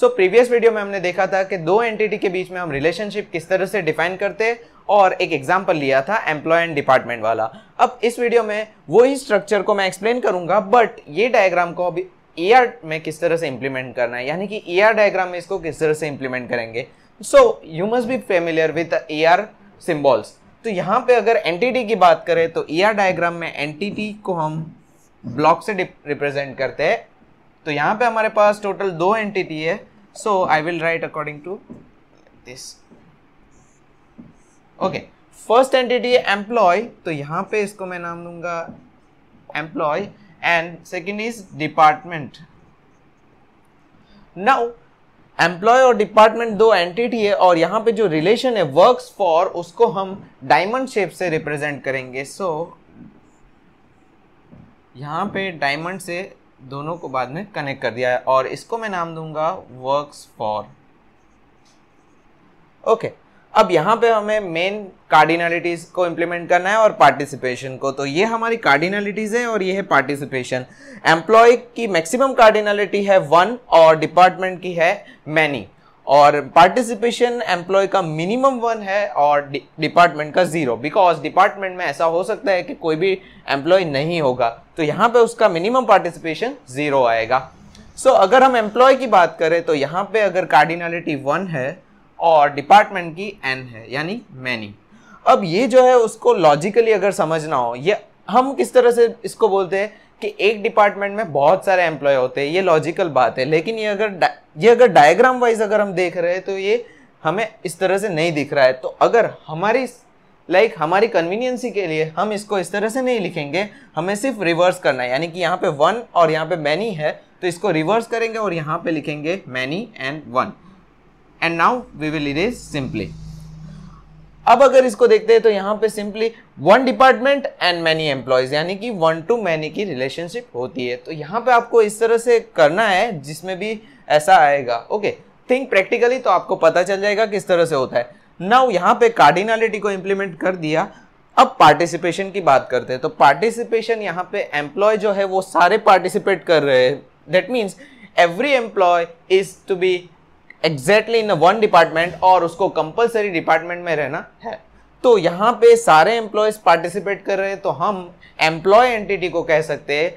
So previous video में हमने देखा था कि दो एंटिटी के बीच में हम रिलेशनशिप किस तरह से डिफाइन करते हैं और एक एग्जाम्पल लिया था एम्प्लॉय एंड डिपार्टमेंट वाला अब इस वीडियो में वही स्ट्रक्चर को मैं एक्सप्लेन करूंगा बट ये डायग्राम को अभी ई में किस तरह से इंप्लीमेंट करना है यानी कि आर डायग्राम में इसको किस तरह से इंप्लीमेंट करेंगे so you must be familiar with E R symbols तो यहाँ पे अगर एन की बात करें तो ई डायग्राम में एन को हम ब्लॉक से रिप्रेजेंट करते हैं तो यहाँ पे हमारे पास टोटल दो एंटिटी है So, I will write according to this. Okay. First entity employee तो यहाँ पे इसको मैं नाम दूंगा employee and second is department now employee और डिपार्टमेंट दो एंटिटी है और यहाँ पे जो रिलेशन है वर्क्स फॉर उसको हम डायमंड शेप से रिप्रेजेंट करेंगे सो so, यहाँ पे डायमंड से दोनों को बाद में कनेक्ट कर दिया है और इसको मैं नाम दूंगा वर्क्स फॉर ओके अब यहाँ पे हमें मेन कार्डिनलिटीज को इम्प्लीमेंट करना है और पार्टिसिपेशन को तो ये हमारी कार्डिनलिटीज है और ये है पार्टिसिपेशन एम्प्लॉय की मैक्सिमम कार्डिनलिटी है वन और डिपार्टमेंट की है मैनी और पार्टिसिपेशन एम्प्लॉय का मिनिमम वन है और डिपार्टमेंट का जीरो बिकॉज डिपार्टमेंट में ऐसा हो सकता है कि कोई भी एम्प्लॉय नहीं होगा तो यहाँ पे उसका मिनिमम पार्टिसिपेशन जीरो आएगा सो so, अगर हम एम्प्लॉय की बात करें तो यहाँ पे अगर कार्डिनलिटी वन है और डिपार्टमेंट की एन है यानी मैनी अब ये जो है उसको लॉजिकली अगर समझना हो ये हम किस तरह से इसको बोलते हैं कि एक डिपार्टमेंट में बहुत सारे एम्प्लॉय होते हैं ये लॉजिकल बात है लेकिन ये अगर ये अगर डायग्राम वाइज अगर हम देख रहे हैं तो ये हमें इस तरह से नहीं दिख रहा है तो अगर हमारी लाइक like, हमारी कन्वीनियंसी के लिए हम इसको इस तरह से नहीं लिखेंगे हमें सिर्फ रिवर्स करना है यानी कि यहाँ पे वन और यहाँ पे मैनी है तो इसको रिवर्स करेंगे और यहाँ पे लिखेंगे many and one and now we will erase simply अब अगर इसको देखते हैं तो यहाँ पे simply one department and many employees यानी कि वन टू मैनी की रिलेशनशिप होती है तो यहाँ पे आपको इस तरह से करना है जिसमें भी ऐसा आएगा ओके थिंक प्रैक्टिकली तो आपको पता चल जाएगा किस तरह से होता है नाउ यहाँ पे कार्डिनालिटी को इम्प्लीमेंट कर दिया अब पार्टिसिपेशन की बात करते हैं तो पार्टिसिपेशन यहाँ पे एम्प्लॉय जो है वो सारे पार्टिसिपेट कर रहे हैं that means every employee is to be exactly in one department और उसको कंपलसरी डिपार्टमेंट में रहना है तो यहाँ पे सारे एम्प्लॉयज पार्टिसिपेट कर रहे हैं तो हम एम्प्लॉय एंटिटी को कह सकते हैं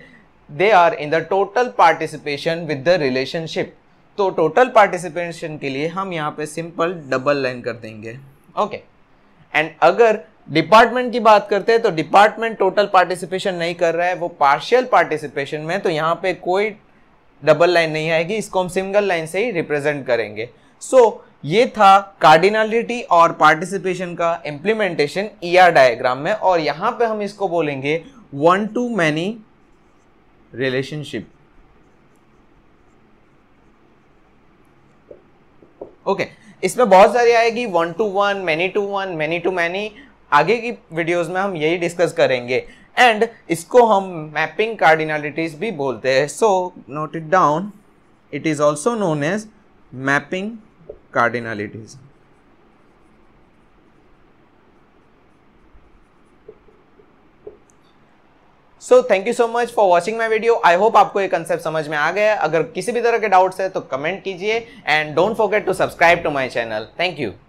they are in the total participation with the relationship तो टोटल पार्टिसिपेशन के लिए हम यहाँ पे सिंपल डबल लाइन कर देंगे ओके एंड अगर डिपार्टमेंट की बात करते हैं तो डिपार्टमेंट टोटल पार्टिसिपेशन नहीं कर रहा है वो पार्शियल पार्टिसिपेशन में तो यहाँ पे कोई डबल लाइन नहीं आएगी इसको हम सिंगल लाइन से ही रिप्रेजेंट करेंगे सो so, ये था कार्डिनलिटी और पार्टिसिपेशन का इम्प्लीमेंटेशन ई आर डायग्राम में और यहाँ पे हम इसको बोलेंगे one to many relationship okay इसमें बहुत सारी आएगी one to one many to one many to many आगे की वीडियोस में हम यही डिस्कस करेंगे एंड इसको हम मैपिंग कार्डिनलिटीज भी बोलते हैं so note it down it is also known as mapping cardinalities so thank you so much for watching my video I hope आपको ये कंसेप्ट समझ में आ गया अगर किसी भी तरह के डाउट्स है तो कमेंट कीजिए and don't forget to subscribe to my channel thank you